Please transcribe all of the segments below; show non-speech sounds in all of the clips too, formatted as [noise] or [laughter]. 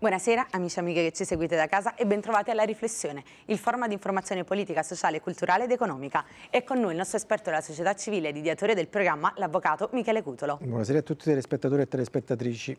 Buonasera amici e amiche che ci seguite da casa e bentrovati alla Riflessione, il forum di informazione politica, sociale, culturale ed economica. È con noi il nostro esperto della società civile e di ideatore del programma, l'avvocato Michele Cutolo. Buonasera a tutti i telespettatori e telespettatrici.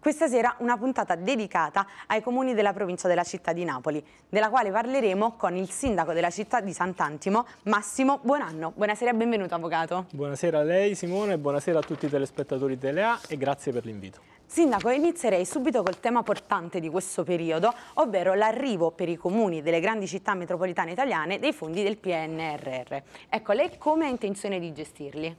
Questa sera una puntata dedicata ai comuni della provincia della città di Napoli, della quale parleremo con il sindaco della città di Sant'Antimo, Massimo Buonanno. Buonasera e benvenuto avvocato. Buonasera a lei Simone, e buonasera a tutti i telespettatori di Telea e grazie per l'invito. Sindaco, inizierei subito col tema portante di questo periodo, ovvero l'arrivo per i comuni delle grandi città metropolitane italiane dei fondi del PNRR. Ecco, lei come ha intenzione di gestirli?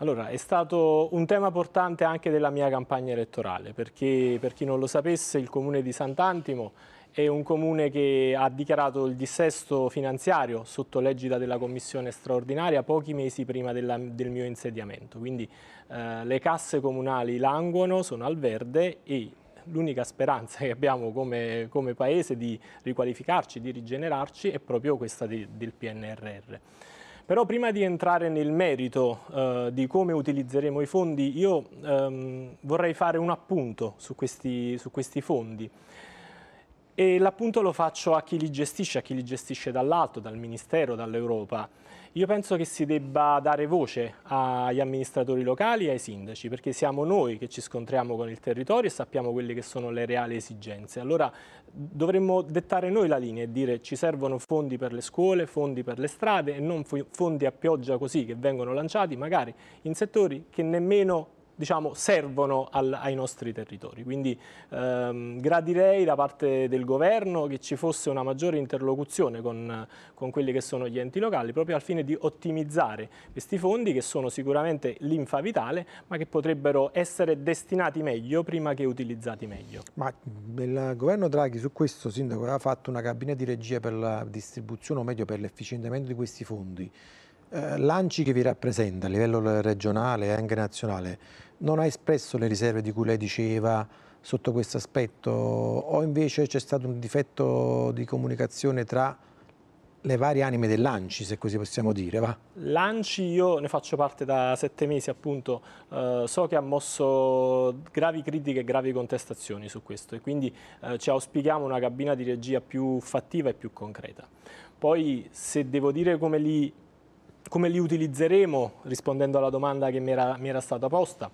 Allora, è stato un tema portante anche della mia campagna elettorale, perché per chi non lo sapesse il comune di Sant'Antimo è un comune che ha dichiarato il dissesto finanziario sotto l'egida della commissione straordinaria pochi mesi prima della, del mio insediamento. Quindi eh, le casse comunali languono, sono al verde e l'unica speranza che abbiamo come, come, paese di riqualificarci, di rigenerarci è proprio questa di, del PNRR. Però prima di entrare nel merito eh, di come utilizzeremo i fondi, io ehm, vorrei fare un appunto su questi, su questi fondi e l'appunto lo faccio a chi li gestisce, a chi li gestisce dall'alto, dal Ministero, dall'Europa. Io penso che si debba dare voce agli amministratori locali e ai sindaci, perché siamo noi che ci scontriamo con il territorio e sappiamo quelle che sono le reali esigenze. Allora dovremmo dettare noi la linea e dire ci servono fondi per le scuole, fondi per le strade e non fondi a pioggia così che vengono lanciati magari in settori che nemmeno diciamo, servono al, ai nostri territori. Quindi ehm, gradirei da parte del governo che ci fosse una maggiore interlocuzione con, con, quelli che sono gli enti locali proprio al fine di ottimizzare questi fondi che sono sicuramente l'infa vitale ma che potrebbero essere destinati meglio prima che utilizzati meglio. Ma il governo Draghi su questo sindaco aveva fatto una cabina di regia per la distribuzione o meglio per l'efficientamento di questi fondi. Eh, L'ANCI che vi rappresenta a livello regionale e anche nazionale non ha espresso le riserve di cui lei diceva sotto questo aspetto o invece c'è stato un difetto di comunicazione tra le varie anime dell'ANCI, se così possiamo dire. Va. L'ANCI, io ne faccio parte da sette mesi appunto, eh, so che ha mosso gravi critiche e gravi contestazioni su questo e quindi eh, ci auspichiamo una cabina di regia più fattiva e più concreta. Poi se devo dire come li come li utilizzeremo? Rispondendo alla domanda che mi era, mi era stata posta,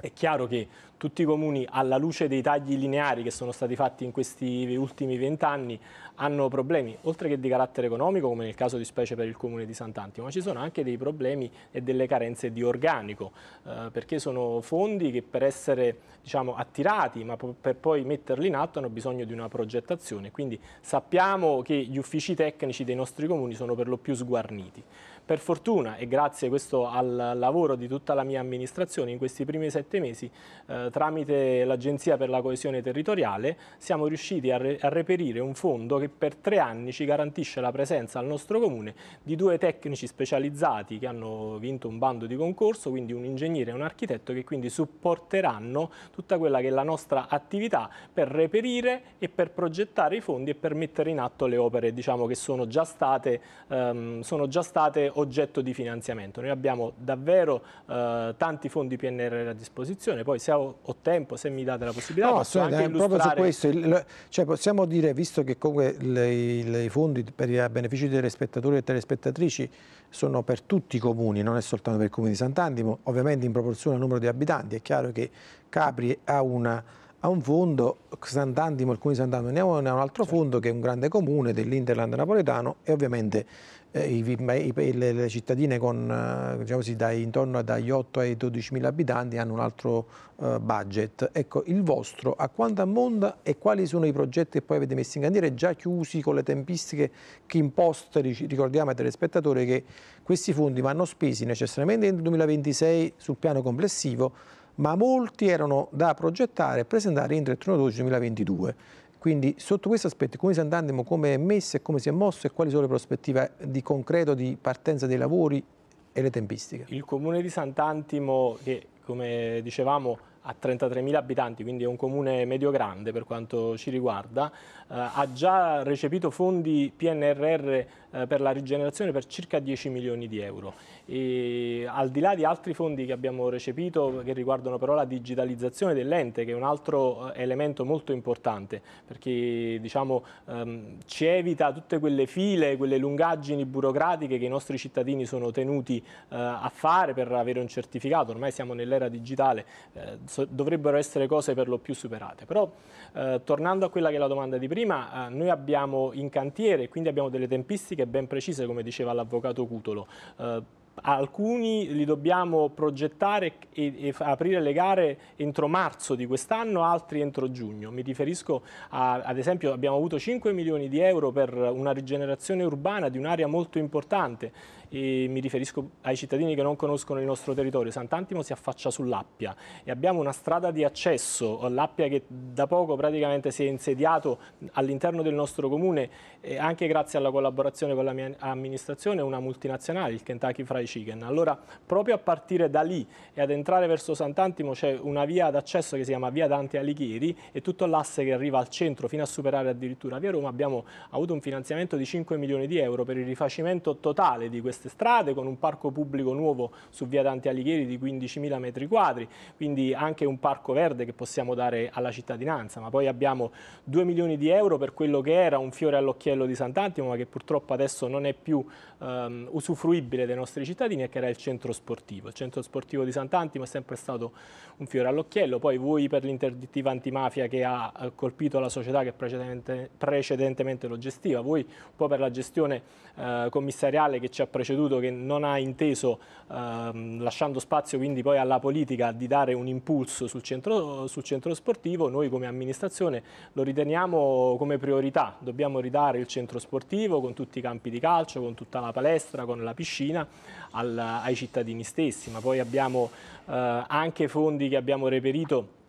è chiaro che tutti i comuni, alla luce dei tagli lineari che sono stati fatti in questi ultimi vent'anni, hanno problemi, oltre che di carattere economico, come nel caso di specie per il comune di Sant'Antimo, ma ci sono anche dei problemi e delle carenze di organico, eh, perché sono fondi che per essere diciamo, attirati, ma per poi metterli in atto, hanno bisogno di una progettazione. Quindi sappiamo che gli uffici tecnici dei nostri comuni sono per lo più sguarniti. Per fortuna e grazie questo al lavoro di tutta la mia amministrazione in questi primi sette mesi eh, tramite l'Agenzia per la coesione territoriale siamo riusciti a, re a, reperire un fondo che per tre anni ci garantisce la presenza al nostro comune di due tecnici specializzati che hanno vinto un bando di concorso, quindi un ingegnere e un architetto che quindi supporteranno tutta quella che è la nostra attività per reperire e per progettare i fondi e per mettere in atto le opere diciamo, che sono già state, ehm, sono già state oggetto di finanziamento. Noi abbiamo davvero eh, tanti fondi PNRR a disposizione, poi se ho, ho, tempo, se mi date la possibilità, no, posso anche illustrare... proprio su questo, il, cioè possiamo dire, visto che comunque i fondi per i benefici dei telespettatori e telespettatrici sono per tutti i comuni, non è soltanto per il comune di Sant'Antimo, ovviamente in proporzione al numero di abitanti, è chiaro che Capri ha una ha un fondo, Sant'Antimo, il Comune di Sant'Antimo ne ha un altro certo. fondo che è un grande comune dell'Interland napoletano e ovviamente eh, i, le, le, cittadine con, eh, diciamo così, dai, intorno agli 8 ai 12 mila abitanti hanno un altro uh, budget. Ecco, il vostro a quanto ammonta e quali sono i progetti che poi avete messo in cantiere già chiusi con le tempistiche che imposte, ricordiamo ai telespettatori che questi fondi vanno spesi necessariamente entro il 2026 sul piano complessivo, ma molti erano da progettare e presentare entro il 31 2022. Quindi sotto questo aspetto, come si andandemo, come è messa e come si è mosso e quali sono le prospettive di concreto di partenza dei lavori e le tempistiche? Il comune di Sant'Antimo, che come dicevamo ha 33.000 abitanti, quindi è un comune medio-grande per quanto ci riguarda, eh, ha già recepito fondi PNRR eh, per la rigenerazione per circa 10 milioni di euro. E, al di là di altri fondi che abbiamo recepito che riguardano però la digitalizzazione dell'ente, che è un altro eh, elemento molto importante, perché diciamo, ehm, ci evita tutte quelle file, quelle lungaggini burocratiche che i nostri cittadini sono tenuti eh, a fare per avere un certificato, ormai siamo nell'era digitale, eh, dovrebbero essere cose per lo più superate. Però eh, tornando a quella che è la domanda di prima, noi abbiamo in cantiere, quindi abbiamo delle tempistiche tempistiche ben precise, come diceva l'avvocato Cutolo. Eh, alcuni li dobbiamo progettare e, e, aprire le gare entro marzo di quest'anno, altri entro giugno. Mi riferisco a, ad esempio abbiamo avuto 5 milioni di euro per una rigenerazione urbana di un'area molto importante e mi riferisco ai cittadini che non conoscono il nostro territorio, Sant'Antimo si affaccia sull'Appia e abbiamo una strada di accesso, l'Appia che da poco praticamente si è insediato all'interno del nostro comune anche grazie alla collaborazione con la mia amministrazione, una multinazionale, il Kentucky Fried Chicken. Allora proprio a partire da lì e ad entrare verso Sant'Antimo c'è una via d'accesso che si chiama via Dante Alighieri e tutto l'asse che arriva al centro fino a superare addirittura via Roma abbiamo avuto un finanziamento di 5 milioni di euro per il rifacimento totale di questa queste strade, con un parco pubblico nuovo su via Dante Alighieri di 15.000 metri quadri, quindi anche un parco verde che possiamo dare alla cittadinanza, ma poi abbiamo 2 milioni di euro per quello che era un fiore all'occhiello di Sant'Antimo, ma che purtroppo adesso non è più ehm, usufruibile dai nostri cittadini e che era il centro sportivo. Il centro sportivo di Sant'Antimo è sempre stato un fiore all'occhiello, poi voi per l'interdittiva antimafia che ha eh, colpito la società che precedentemente, precedentemente lo gestiva, voi un po' per la gestione eh, commissariale che ci ha preceduto preceduto che non ha inteso, ehm, lasciando spazio quindi poi alla politica, di dare un impulso sul centro, sul centro sportivo, noi come amministrazione lo riteniamo come priorità. Dobbiamo ridare il centro sportivo con tutti i campi di calcio, con tutta la palestra, con la piscina al, ai cittadini stessi, ma poi abbiamo eh, anche fondi che abbiamo reperito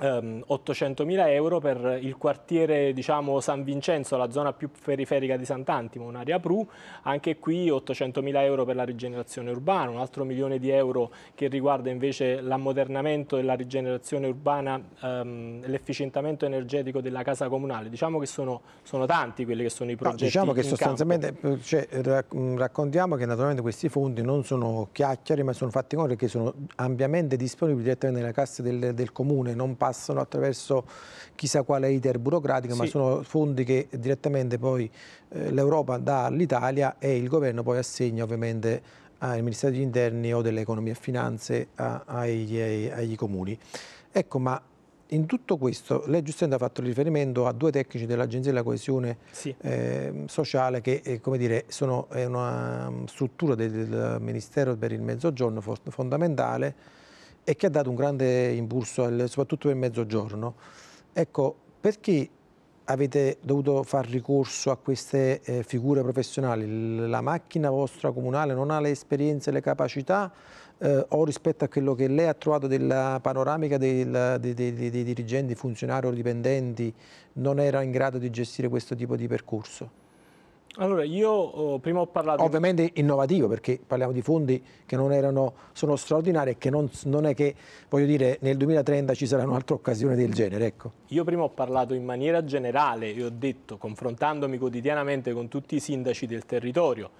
800.000 ehm, euro per il quartiere diciamo, San Vincenzo, la zona più periferica di Sant'Antimo, un'area PRU, anche qui 800.000 euro per la rigenerazione urbana, un altro milione di euro che riguarda invece l'ammodernamento e la rigenerazione urbana, ehm, l'efficientamento energetico della casa comunale. Diciamo che sono, sono, tanti quelli che sono i progetti. No, diciamo che sostanzialmente cioè, mm, raccontiamo che naturalmente questi fondi non sono chiacchiere ma sono fatti con perché sono ampiamente disponibili direttamente nella cassa del, del comune, non passano passano attraverso chissà quale iter burocratico, sì. ma sono fondi che direttamente poi eh, l'Europa dà all'Italia e il governo poi assegna ovviamente al Ministero degli Interni o dell'Economia e Finanze a, agli, ai, agli comuni. Ecco, ma in tutto questo, lei giustamente ha fatto riferimento a due tecnici dell'Agenzia della Coesione sì. eh, Sociale che eh, dire, sono, è una mm, struttura del, del Ministero per il Mezzogiorno fondamentale e che ha dato un grande impulso al, soprattutto per il mezzogiorno. Ecco, perché avete dovuto far ricorso a queste eh, figure professionali? La macchina vostra comunale non ha le esperienze, le capacità eh, o rispetto a quello che lei ha trovato della panoramica del, dei, dei, dei dirigenti, funzionari o dipendenti non era in grado di gestire questo tipo di percorso? Allora, io oh, prima ho parlato... Ovviamente innovativo, perché parliamo di fondi che non erano, sono straordinari e che non, non è che, voglio dire, nel 2030 ci sarà un'altra occasione del genere, ecco. Io prima ho parlato in maniera generale e ho detto, confrontandomi quotidianamente con tutti i sindaci del territorio,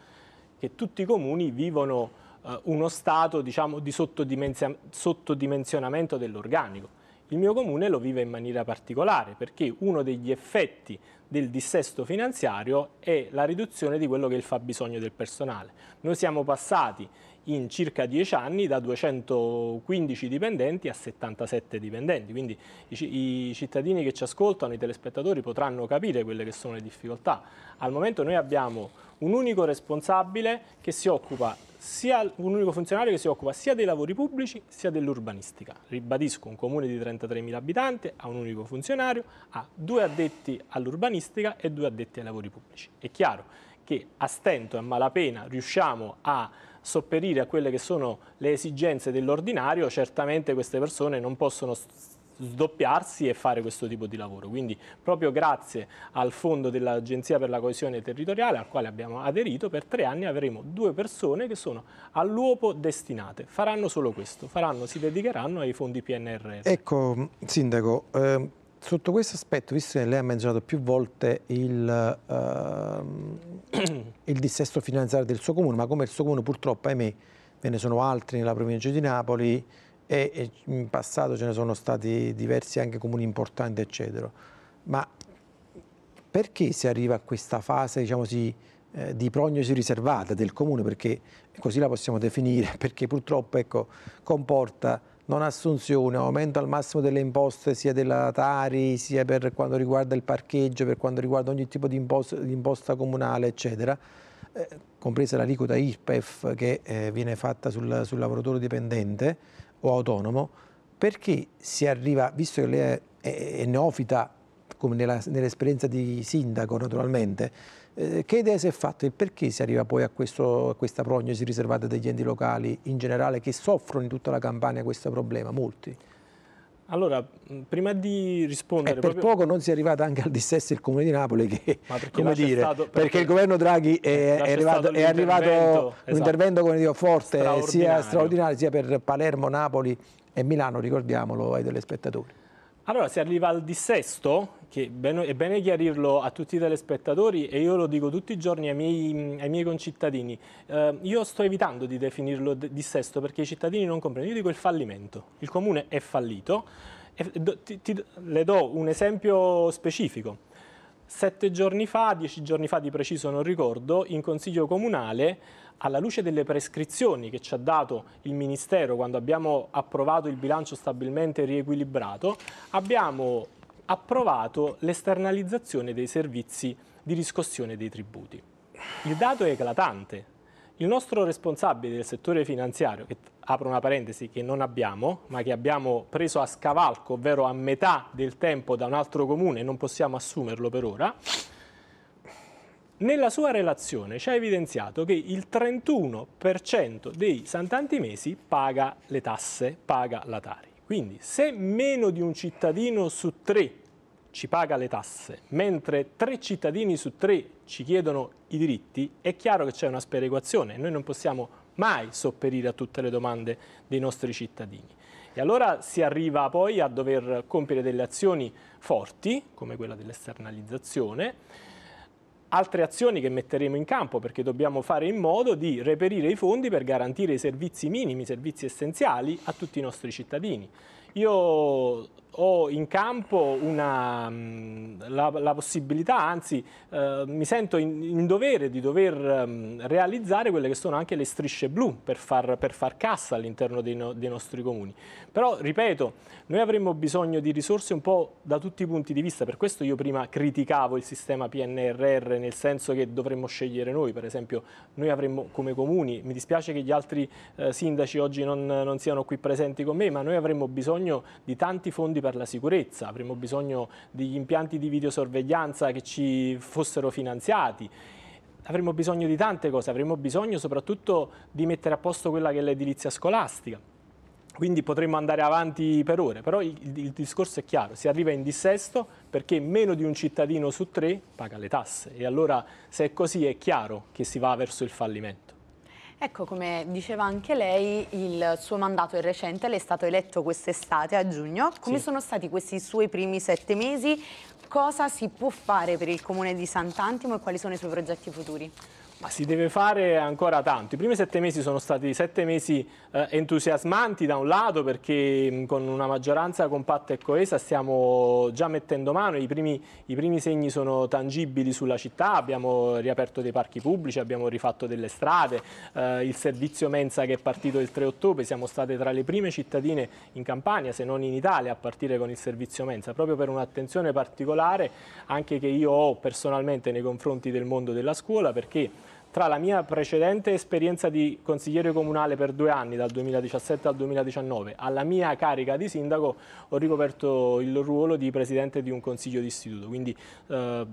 che tutti i comuni vivono eh, uno stato, diciamo, di sottodimensionamento dell'organico il mio comune lo vive in maniera particolare perché uno degli effetti del dissesto finanziario è la riduzione di quello che è il fabbisogno del personale. Noi siamo passati in circa 10 anni da 215 dipendenti a 77 dipendenti, quindi i, cittadini che ci ascoltano, i telespettatori potranno capire quelle che sono le difficoltà. Al momento noi abbiamo un unico responsabile che si occupa sia un unico funzionario che si occupa sia dei lavori pubblici sia dell'urbanistica. Ribadisco, un comune di 33.000 abitanti ha un unico funzionario, ha due addetti all'urbanistica e due addetti ai lavori pubblici. È chiaro che a stento e a malapena riusciamo a sopperire a quelle che sono le esigenze dell'ordinario, certamente queste persone non possono sdoppiarsi e fare questo tipo di lavoro. Quindi proprio grazie al fondo dell'Agenzia per la coesione territoriale al quale abbiamo aderito, per tre anni avremo due persone che sono all'uopo destinate. Faranno solo questo, faranno, si dedicheranno ai fondi PNRR. Ecco, Sindaco, eh, sotto questo aspetto, visto che lei ha menzionato più volte il, eh, il dissesto finanziario del suo comune, ma come il suo comune purtroppo, ahimè, ve ne sono altri nella provincia di Napoli, e, in passato ce ne sono stati diversi anche comuni importanti, eccetera. Ma perché si arriva a questa fase, diciamo così, eh, di prognosi riservata del comune, perché così la possiamo definire, [laughs] perché purtroppo ecco, comporta non assunzione, aumento al massimo delle imposte sia della Tari, sia per quanto riguarda il parcheggio, per quanto riguarda ogni tipo di imposta, di imposta comunale, eccetera, eh, compresa l'aliquota IRPEF che eh, viene fatta sul, sul lavoratore dipendente, o autonomo, perché si arriva, visto che lei è, è, è neofita, come nell'esperienza di sindaco naturalmente, eh, che idea si è fatta e perché si arriva poi a, questo, a questa prognosi riservata degli enti locali in generale che soffrono in tutta la campagna questo problema, molti? Allora, prima di rispondere... E eh, per proprio... poco non si è arrivato anche al dissesto il Comune di Napoli, che, perché, dire, stato, perché, perché, il governo Draghi è, eh, è arrivato, è arrivato esatto. un intervento come dico, forte, straordinario. sia straordinario sia per Palermo, Napoli e Milano, ricordiamolo ai telespettatori. Allora si arriva al dissesto, che è bene chiarirlo a tutti i telespettatori e io lo dico tutti i giorni ai miei, ai miei concittadini. Eh, io sto evitando di definirlo dissesto perché i cittadini non comprendono. Io dico il fallimento. Il comune è fallito. E, ti, ti, le do un esempio specifico. Sette giorni fa, dieci giorni fa di preciso non ricordo, in consiglio comunale alla luce delle prescrizioni che ci ha dato il Ministero quando abbiamo approvato il bilancio stabilmente riequilibrato, abbiamo approvato l'esternalizzazione dei servizi di riscossione dei tributi. Il dato è eclatante. Il nostro responsabile del settore finanziario, che apro una parentesi che non abbiamo, ma che abbiamo preso a scavalco, ovvero a metà del tempo da un altro comune, non possiamo assumerlo per ora, nella sua relazione ci ha evidenziato che il 31% dei santantimesi paga le tasse, paga la Tari. Quindi se meno di un cittadino su tre ci paga le tasse, mentre tre cittadini su tre ci chiedono i diritti, è chiaro che c'è una sperequazione. Noi non possiamo mai sopperire a tutte le domande dei nostri cittadini. E allora si arriva poi a dover compiere delle azioni forti, come quella dell'esternalizzazione, altre azioni che metteremo in campo perché dobbiamo fare in modo di reperire i fondi per garantire i servizi minimi, i servizi essenziali a tutti i nostri cittadini. Io ho in campo una, mm, la, la, possibilità, anzi eh, mi sento in, in, dovere di dover um, realizzare quelle che sono anche le strisce blu per far, per far cassa all'interno dei, no, dei, nostri comuni. Però, ripeto, noi avremmo bisogno di risorse un po' da tutti i punti di vista, per questo io prima criticavo il sistema PNRR nel senso che dovremmo scegliere noi, per esempio noi avremmo come comuni, mi dispiace che gli altri eh, sindaci oggi non, non siano qui presenti con me, ma noi avremmo bisogno di tanti fondi per per la sicurezza, avremmo bisogno degli impianti di videosorveglianza che ci fossero finanziati, avremmo bisogno di tante cose, avremmo bisogno soprattutto di mettere a posto quella che è l'edilizia scolastica. Quindi potremmo andare avanti per ore, però il, il, discorso è chiaro, si arriva in dissesto perché meno di un cittadino su tre paga le tasse e allora se è così è chiaro che si va verso il fallimento. Ecco, come diceva anche lei, il suo mandato è recente, lei è stato eletto quest'estate a giugno. Come sì. sono stati questi suoi primi sette mesi? Cosa si può fare per il comune di Sant'Antimo e quali sono i suoi progetti futuri? Ma si deve fare ancora tanto. I primi sette mesi sono stati sette mesi eh, entusiasmanti da un lato perché mh, mm, con una maggioranza compatta e coesa stiamo già mettendo mano, I primi, i primi, segni sono tangibili sulla città, abbiamo riaperto dei parchi pubblici, abbiamo rifatto delle strade, eh, il servizio mensa che è partito il 3 ottobre, siamo state tra le prime cittadine in Campania se non in Italia a partire con il servizio mensa, proprio per un'attenzione particolare anche che io ho personalmente nei confronti del mondo della scuola perché tra la mia precedente esperienza di consigliere comunale per due anni, dal 2017 al 2019, alla mia carica di sindaco, ho ricoperto il ruolo di presidente di un consiglio di istituto, quindi, eh,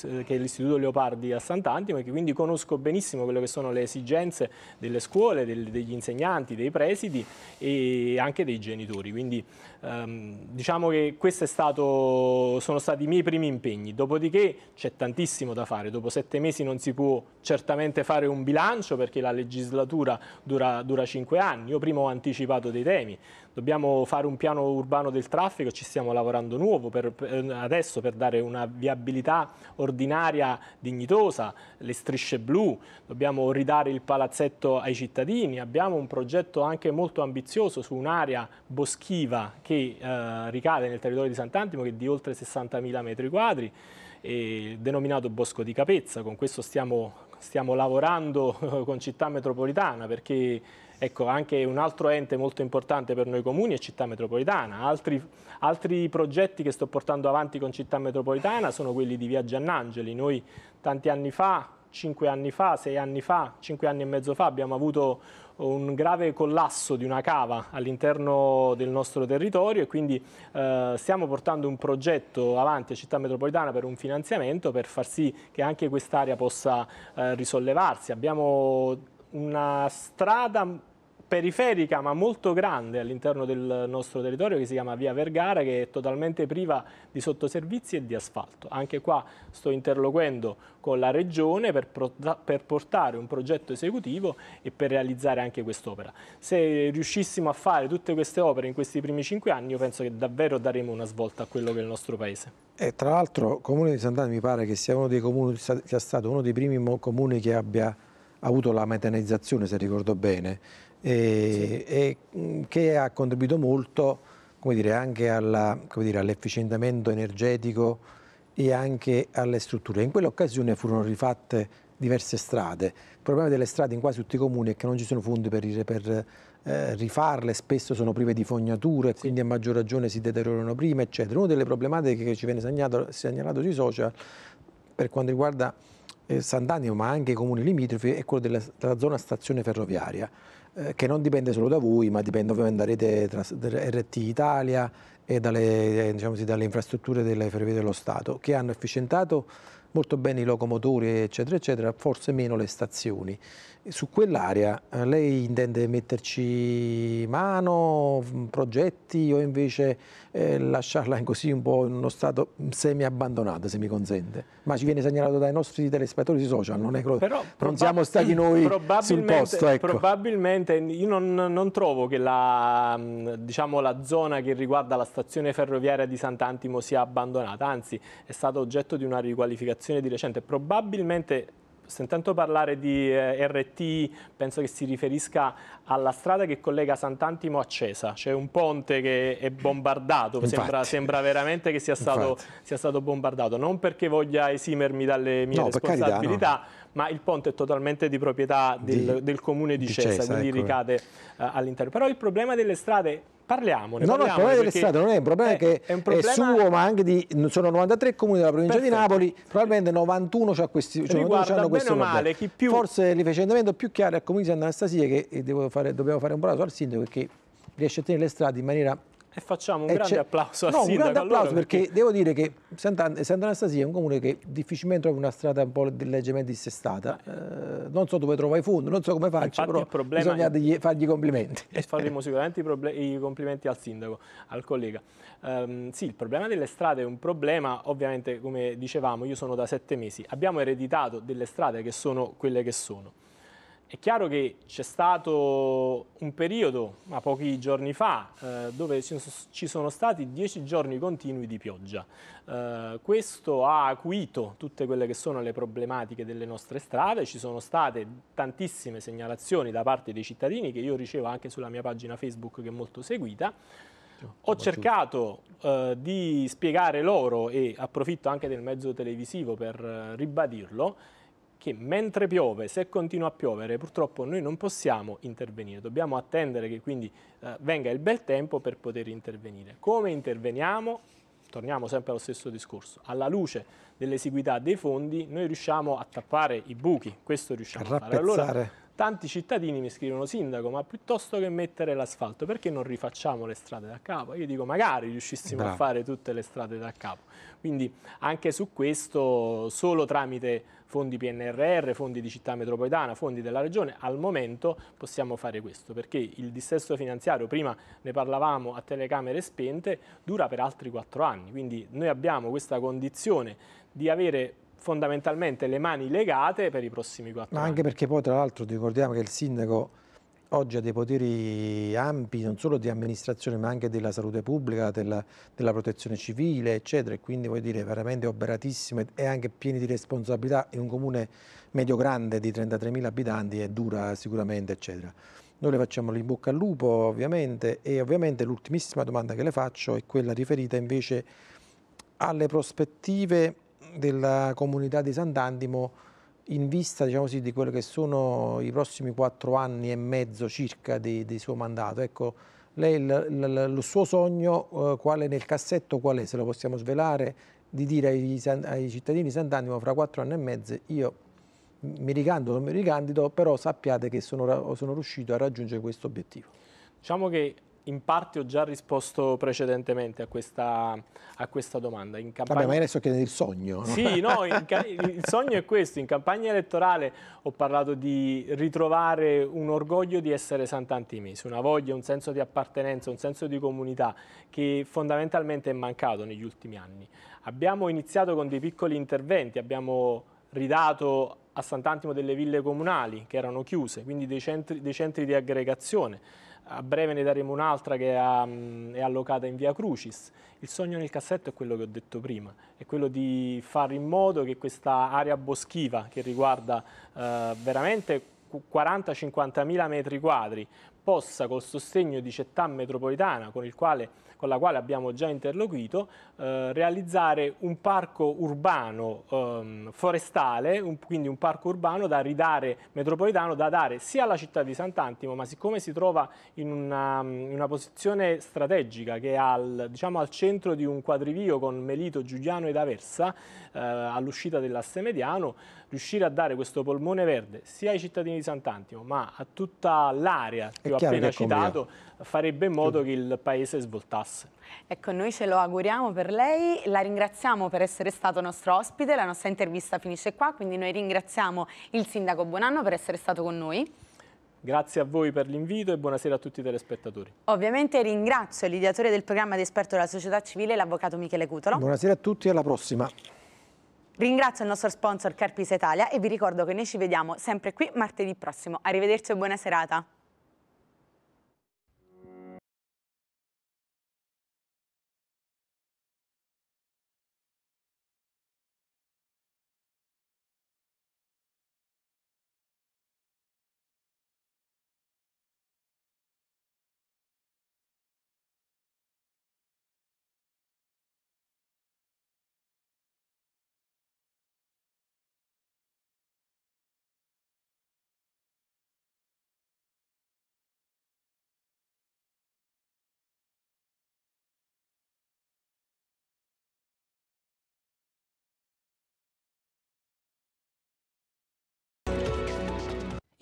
che è l'istituto Leopardi a Sant'Antimo, e che quindi conosco benissimo quelle che sono le esigenze delle scuole, del, degli insegnanti, dei presidi e anche dei genitori. Quindi ehm, diciamo che questi sono stati i miei primi impegni. Dopodiché c'è tantissimo da fare, dopo sette mesi non si può certamente sicuramente fare un bilancio perché la legislatura dura, dura 5 anni. Io prima ho anticipato dei temi. Dobbiamo fare un piano urbano del traffico, ci stiamo lavorando nuovo per, per, eh, adesso per dare una viabilità ordinaria dignitosa, le strisce blu, dobbiamo ridare il palazzetto ai cittadini, abbiamo un progetto anche molto ambizioso su un'area boschiva che eh, ricade nel territorio di Sant'Antimo che è di oltre 60.000 metri quadri eh, denominato Bosco di Capezza, con questo stiamo stiamo lavorando [laughs] con città metropolitana perché ecco, anche un altro ente molto importante per noi comuni è città metropolitana. Altri, altri progetti che sto portando avanti con città metropolitana sono quelli di Via Giannangeli. Noi tanti anni fa, cinque anni fa, sei anni fa, cinque anni e mezzo fa abbiamo avuto un grave collasso di una cava all'interno del nostro territorio e quindi eh, stiamo portando un progetto avanti a Città Metropolitana per un finanziamento per far sì che anche quest'area possa eh, risollevarsi. Abbiamo una strada periferica ma molto grande all'interno del nostro territorio che si chiama Via Vergara che è totalmente priva di sottoservizi e di asfalto. Anche qua sto interloquendo con la Regione per, per portare un progetto esecutivo e per realizzare anche quest'opera. Se riuscissimo a fare tutte queste opere in questi primi cinque anni io penso che davvero daremo una svolta a quello che è il nostro Paese. E tra l'altro il Comune di Sant'Anna mi pare che sia, comuni, sia stato uno dei primi comuni che abbia avuto la metanizzazione, se ricordo bene, e, sì. Mm, che ha contribuito molto dire, anche all'efficientamento all energetico e anche alle strutture. In quell'occasione furono rifatte diverse strade. Il problema delle strade in quasi tutti i comuni è che non ci sono fondi per, per eh, rifarle, spesso sono prive di fognature, sì. quindi a maggior ragione si deteriorano prima, eccetera. Una delle problematiche che ci viene segnalato, segnalato sui social per quanto riguarda eh, Sant'Animo, ma anche i comuni limitrofi, è quella della, della zona stazione ferroviaria eh, che non dipende solo da voi, ma dipende ovviamente da rete trans, da RT Italia e dalle, eh, diciamo dalle infrastrutture delle ferrovie dello Stato, che hanno efficientato molto bene i locomotori, eccetera, eccetera, forse meno le stazioni. Su quell'area eh, lei intende metterci mano, mm, progetti o invece eh, lasciarla in così un po' in uno stato semi-abbandonato, se mi consente? Ma ci viene segnalato dai nostri telespettatori social, non è quello, Però, non siamo stati noi sul posto. Ecco. Probabilmente, io non, non trovo che la, mm, diciamo, la zona che riguarda la stazione ferroviaria di Sant'Antimo sia abbandonata, anzi è stata oggetto di una riqualificazione citazione di recente, probabilmente sentendo parlare di eh, RT penso che si riferisca alla strada che collega Sant'Antimo a Cesa, c'è un ponte che è bombardato, sembra, sembra, veramente che sia stato, sia stato, bombardato, non perché voglia esimermi dalle mie no, responsabilità, carità, no. ma il ponte è totalmente di proprietà del, di, del comune di, di Cesa, Cesa, quindi ecco. ricade eh, all'interno. Però il problema delle strade Parliamone, no, parliamone. No, il problema dell'estate non è un problema è, che è, un problema... è suo, ma anche di sono 93 comuni della provincia Perfetto. di Napoli, probabilmente 91 c'ha questi cioè Riguarda, hanno questo meno Male, chi più... Forse l'efficientamento più chiaro è al comune di Anastasia che fare, dobbiamo fare un braccio al sindaco perché riesce a tenere le strade in maniera e facciamo un e grande applauso al no, sindaco. un grande applauso perché, perché, devo dire che Sant'Anastasia è un comune che difficilmente trova una strada un po' leggermente dissestata. Ah. Eh, non so dove trova i fondi, non so come faccia, però bisogna è... fargli i complimenti. E faremo [laughs] sicuramente i, i, complimenti al sindaco, al collega. Um, sì, il problema delle strade è un problema, ovviamente come dicevamo, io sono da sette mesi. Abbiamo ereditato delle strade che sono quelle che sono. È chiaro che c'è stato un periodo, ma pochi giorni fa, eh, dove ci sono stati dieci giorni continui di pioggia. Eh, questo ha acuito tutte quelle che sono le problematiche delle nostre strade, ci sono state tantissime segnalazioni da parte dei cittadini che io ricevo anche sulla mia pagina Facebook che è molto seguita. Ho cercato eh, di spiegare loro e approfitto anche del mezzo televisivo per eh, ribadirlo che mentre piove, se continua a piovere, purtroppo noi non possiamo intervenire, dobbiamo attendere che quindi eh, venga il bel tempo per poter intervenire. Come interveniamo? Torniamo sempre allo stesso discorso, alla luce dell'esiguità dei fondi noi riusciamo a tappare i buchi, questo riusciamo a, a fare. Allora, Tanti cittadini mi scrivono sindaco, ma piuttosto che mettere l'asfalto, perché non rifacciamo le strade da capo? Io dico magari riuscissimo Bravo. a fare tutte le strade da capo. Quindi anche su questo solo tramite fondi PNRR, fondi di città metropolitana, fondi della regione, al momento possiamo fare questo, perché il dissesto finanziario, prima ne parlavamo a telecamere spente, dura per altri quattro anni, quindi noi abbiamo questa condizione di avere fondamentalmente le mani legate per i prossimi quattro anni. Ma anche perché poi tra l'altro ricordiamo che il sindaco oggi ha dei poteri ampi non solo di amministrazione ma anche della salute pubblica, della, della protezione civile eccetera e quindi vuol dire veramente operatissime e anche pieni di responsabilità in un comune medio grande di 33.000 abitanti è dura sicuramente eccetera. Noi le facciamo in bocca al lupo ovviamente e ovviamente l'ultimissima domanda che le faccio è quella riferita invece alle prospettive della comunità di Sant'Antimo in vista diciamo così, di quello che sono i prossimi quattro anni e mezzo circa di, di suo mandato. Ecco, lei il, il, il suo sogno eh, quale nel cassetto qual è, se lo possiamo svelare, di dire ai, ai cittadini di Sant'Antimo fra quattro anni e mezzo io mi ricando, non mi ricandido, però sappiate che sono, sono riuscito a raggiungere questo obiettivo. Diciamo che in parte ho già risposto precedentemente a questa, a questa domanda. In campagna... Vabbè, ma adesso che il sogno. No? Sì, no, ca... [laughs] il sogno è questo. In campagna elettorale ho parlato di ritrovare un orgoglio di essere Sant'Antimese, una voglia, un senso di appartenenza, un senso di comunità che fondamentalmente è mancato negli ultimi anni. Abbiamo iniziato con dei piccoli interventi, abbiamo ridato a Sant'Antimo delle ville comunali che erano chiuse, quindi dei centri, dei centri di aggregazione. A breve ne daremo un'altra che è, allocata in via Crucis. Il sogno nel cassetto è quello che ho detto prima, è quello di fare in modo che questa area boschiva che riguarda eh, veramente 40-50 mila metri quadri possa col sostegno di città metropolitana con il quale con la quale abbiamo già interloquito, eh, realizzare un parco urbano ehm, forestale, un, quindi un parco urbano da ridare metropolitano, da dare sia alla città di Sant'Antimo, ma siccome si trova in una, in una posizione strategica che è al, diciamo, al, centro di un quadrivio con Melito, Giuliano ed Aversa, eh, all'uscita dell'asse mediano, riuscire a dare questo polmone verde sia ai cittadini di Sant'Antimo, ma a tutta l'area che ho appena citato, farebbe in modo che il paese svoltasse passe. Ecco, noi ce lo auguriamo per lei, la ringraziamo per essere stato nostro ospite, la nostra intervista finisce qua, quindi noi ringraziamo il Sindaco Buonanno per essere stato con noi. Grazie a voi per l'invito e buonasera a tutti i telespettatori. Ovviamente ringrazio l'ideatore del programma di esperto della società civile, l'avvocato Michele Cutolo. Buonasera a tutti e alla prossima. Ringrazio il nostro sponsor Carpisa Italia e vi ricordo che noi ci vediamo sempre qui martedì prossimo. Arrivederci e buona serata.